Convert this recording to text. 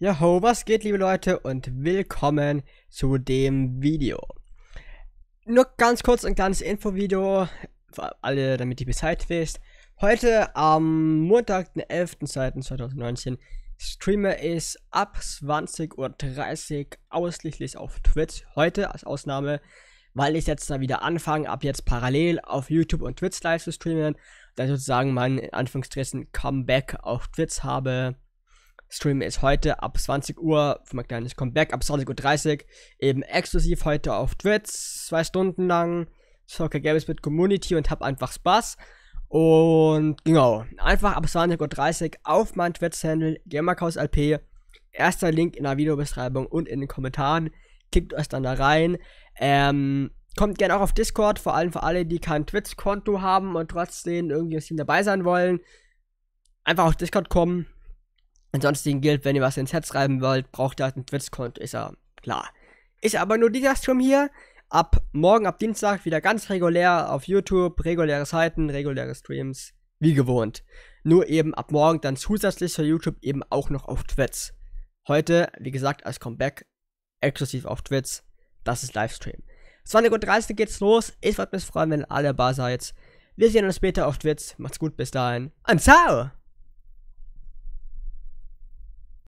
Ja, ho, was geht, liebe Leute, und willkommen zu dem Video. Nur ganz kurz ein kleines Infovideo für alle, damit ihr Bescheid wisst. Heute am Montag, den 11.02.2019, streame ich ab 20.30 Uhr ausschließlich auf Twitch. Heute als Ausnahme, weil ich jetzt da wieder anfange, ab jetzt parallel auf YouTube und Twitch live zu streamen. Dann sozusagen mein, in Anführungsstrichen, Comeback auf Twitch habe Stream ist heute ab 20 Uhr für mein kleines Comeback, ab 20.30 Uhr eben exklusiv heute auf Twitch, zwei Stunden lang, Soccer Games mit Community und hab einfach Spaß. Und genau, einfach ab 20.30 Uhr auf meinen Twitch-Channel GamerCausLP. Erster Link in der Videobeschreibung und in den Kommentaren. Klickt euch dann da rein. Ähm, kommt gerne auch auf Discord, vor allem für alle, die kein Twitch-Konto haben und trotzdem irgendwie im Team dabei sein wollen. Einfach auf Discord kommen, Ansonsten gilt, wenn ihr was ins Herz schreiben wollt, braucht ihr halt ein Twitch-Konto, ist ja klar. Ist aber nur dieser Stream hier. Ab morgen, ab Dienstag wieder ganz regulär auf YouTube, reguläre Seiten, reguläre Streams, wie gewohnt. Nur eben ab morgen dann zusätzlich zu YouTube eben auch noch auf Twitch. Heute, wie gesagt, als Comeback exklusiv auf Twitch. Das ist Livestream. 20.30 Uhr geht's los. Ich würde mich freuen, wenn alle da seid. Wir sehen uns später auf Twitch. Macht's gut, bis dahin. Und ciao!